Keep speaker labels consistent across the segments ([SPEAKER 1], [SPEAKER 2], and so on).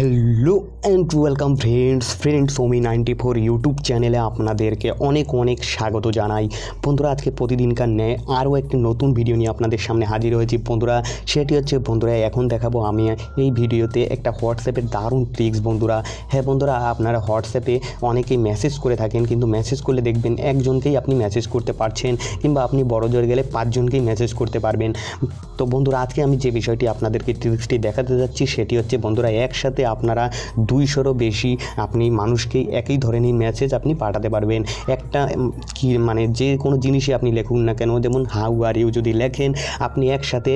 [SPEAKER 1] hello and welcome friends friends ওমি ninety four YouTube চ্যানেলে আপনাদেরকে অনেক অনেক স্বাগত জানাই বন্ধুরা আজকে প্রতিদিনকার ন্যায় আরও একটি নতুন ভিডিও নিয়ে আপনাদের সামনে হাজির হয়েছি বন্ধুরা সেটি হচ্ছে বন্ধুরা এখন দেখাবো আমি এই ভিডিওতে একটা হোয়াটসঅ্যাপের দারুণ ট্রিক্স বন্ধুরা হ্যাঁ বন্ধুরা আপনারা হোয়াটসঅ্যাপে অনেকেই মেসেজ করে থাকেন কিন্তু মেসেজ করলে দেখবেন একজনকেই আপনি মেসেজ করতে পারছেন কিংবা আপনি বড় জোর গেলে পাঁচজনকেই মেসেজ করতে পারবেন তো বন্ধুরা আজকে আমি যে বিষয়টি আপনাদেরকে ট্রিক্সটি দেখাতে যাচ্ছি সেটি হচ্ছে বন্ধুরা একসাথে আপনারা দুইশোরও বেশি আপনি মানুষকে একই ধরনের মেসেজ আপনি পাঠাতে পারবেন একটা কি মানে যে কোনো জিনিসই আপনি লেখুন না কেন যেমন হাউ আর ইউ যদি লেখেন আপনি একসাথে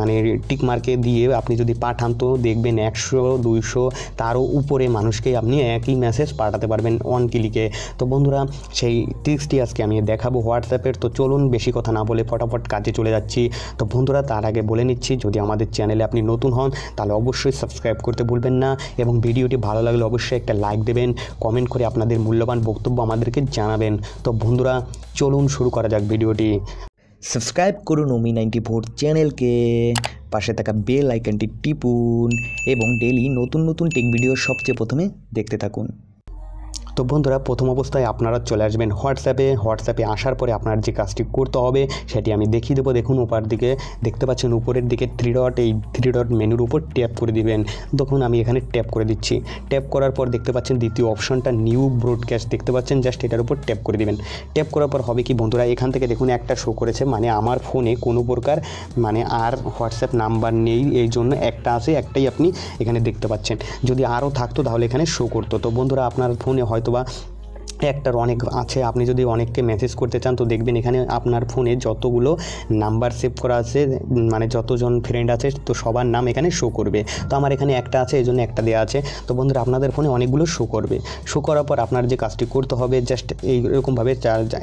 [SPEAKER 1] মানে টিক মার্কে দিয়ে আপনি যদি পাঠান তো দেখবেন একশো দুইশো তারও উপরে মানুষকে আপনি একই মেসেজ পাঠাতে পারবেন অন ক্লিকে তো বন্ধুরা সেই টিক্সটি আজকে আমি দেখাবো হোয়াটসঅ্যাপের তো চলুন বেশি কথা না বলে ফটাফট কাজে চলে যাচ্ছি তো বন্ধুরা তার আগে বলে নিচ্ছি যদি আমাদের চ্যানেলে আপনি নতুন হন তাহলে অবশ্যই সাবস্ক্রাইব করতে ভুলবেন না এবং ভিডিওটি ভালো লাগলে অবশ্যই একটা লাইক দেবেন কমেন্ট করে আপনাদের মূল্যবান বক্তব্য আমাদেরকে জানাবেন তো বন্ধুরা চলুন শুরু করা যাক ভিডিওটি সাবস্ক্রাইব করুন ওমি নাইনটি ফোর চ্যানেলকে পাশে থাকা বেল আইকনটি টিপুন এবং ডেলি নতুন নতুন টেক ভিডিও সবচেয়ে প্রথমে দেখতে থাকুন তো বন্ধুরা প্রথম অবস্থায় আপনারা চলে আসবেন হোয়াটসঅ্যাপে হোয়াটসঅ্যাপে আসার পরে আপনার যে কাজটি করতে হবে সেটি আমি দেখিয়ে দেবো দেখুন ওপার দিকে দেখতে পাচ্ছেন উপরের দিকে থ্রি ডট এই থ্রি ডট মেনুর উপর ট্যাপ করে দিবেন তখন আমি এখানে ট্যাপ করে দিচ্ছি ট্যাপ করার পর দেখতে পাচ্ছেন দ্বিতীয় অপশনটা নিউ ব্রডকাস্ট দেখতে পাচ্ছেন জাস্ট এটার উপর ট্যাপ করে দিবেন ট্যাপ করার পর হবে কি বন্ধুরা এখান থেকে দেখুন একটা শো করেছে মানে আমার ফোনে কোনো প্রকার মানে আর হোয়াটসঅ্যাপ নাম্বার নেই এই জন্য একটা আছে একটাই আপনি এখানে দেখতে পাচ্ছেন যদি আরও থাকতো তাহলে এখানে শো করতো তো বন্ধুরা আপনার ফোনে হয়তো अथवा একটার অনেক আছে আপনি যদি অনেককে মেসেজ করতে চান তো দেখবেন এখানে আপনার ফোনে যতগুলো নাম্বার সেভ করা আছে মানে যতজন ফ্রেন্ড আছে তো সবার নাম এখানে শো করবে তো আমার এখানে একটা আছে এই জন্য একটা দেওয়া আছে তো বন্ধুরা আপনাদের ফোনে অনেকগুলো শো করবে শো করার পর আপনার যে কাজটি করতে হবে জাস্ট এইরকমভাবে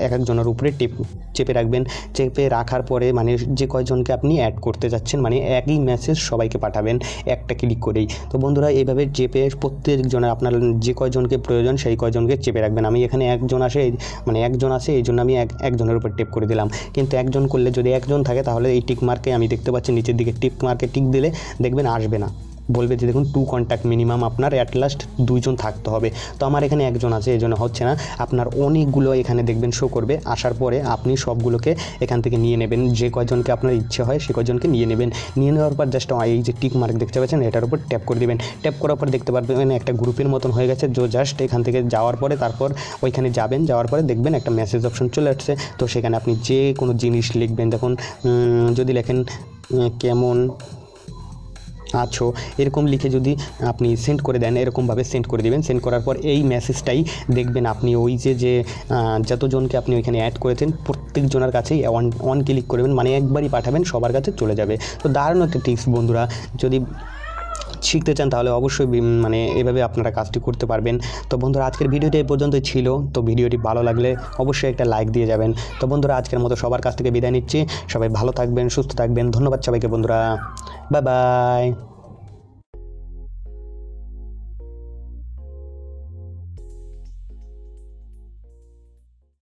[SPEAKER 1] এক একজনের উপরে টেপ চেপে রাখবেন চেপে রাখার পরে মানে যে কয়জনকে আপনি অ্যাড করতে যাচ্ছেন মানে একই মেসেজ সবাইকে পাঠাবেন একটা ক্লিক করেই তো বন্ধুরা এইভাবে চেপে প্রত্যেকজনের আপনার যে কয়জনকে প্রয়োজন সেই কয়জনকে চেপে রাখবেন আমি এখানে একজন আসে মানে একজন আসে এই জন্য আমি এক একজনের উপর টিপ করে দিলাম কিন্তু একজন করলে যদি একজন থাকে তাহলে এই টিক মার্কে আমি দেখতে পাচ্ছি নিচের দিকে টিক মার্কে টিক দিলে দেখবেন আসবে না বলবে যে দেখুন টু কন্ট্যাক্ট মিনিমাম আপনার অ্যাট লাস্ট দুইজন থাকতে হবে তো আমার এখানে একজন আছে এই জন্য হচ্ছে না আপনার অনেকগুলো এখানে দেখবেন শো করবে আসার পরে আপনি সবগুলোকে এখান থেকে নিয়ে নেবেন যে কয়জনকে আপনার ইচ্ছে হয় সে কয়জনকে নিয়ে নেবেন নিয়ে নেওয়ার পর জাস্ট এই যে টিক মার্ক দেখতে পাচ্ছেন এটার উপর ট্যাপ করে দেবেন ট্যাপ করার পর দেখতে পারবেন একটা গ্রুপের মতন হয়ে গেছে যে জাস্ট এখান থেকে যাওয়ার পরে তারপর ওইখানে যাবেন যাওয়ার পরে দেখবেন একটা মেসেজ অপশন চলে আসছে তো সেখানে আপনি যে কোনো জিনিস লিখবেন দেখুন যদি লেখেন কেমন আছো এরকম লিখে যদি আপনি সেন্ড করে দেন এরকমভাবে সেন্ড করে দেবেন সেন্ড করার পর এই মেসেজটাই দেখবেন আপনি ওই যে যে যতজনকে আপনি ওইখানে অ্যাড করেছেন প্রত্যেকজনের কাছেই অন অন ক্লিক করবেন মানে একবারই পাঠাবেন সবার কাছে চলে যাবে তো দারুণ একটা টিপস বন্ধুরা যদি শিখতে চান তাহলে অবশ্যই মানে এভাবে আপনারা কাজটি করতে পারবেন তো বন্ধুরা আজকের ভিডিওটি এই পর্যন্ত ছিল তো ভিডিওটি ভালো লাগলে অবশ্যই একটা লাইক দিয়ে যাবেন তো বন্ধুরা আজকের মতো সবার কাছ থেকে বিদায় নিচ্ছি সবাই ভালো থাকবেন সুস্থ থাকবেন ধন্যবাদ সবাইকে বন্ধুরা বাই বাই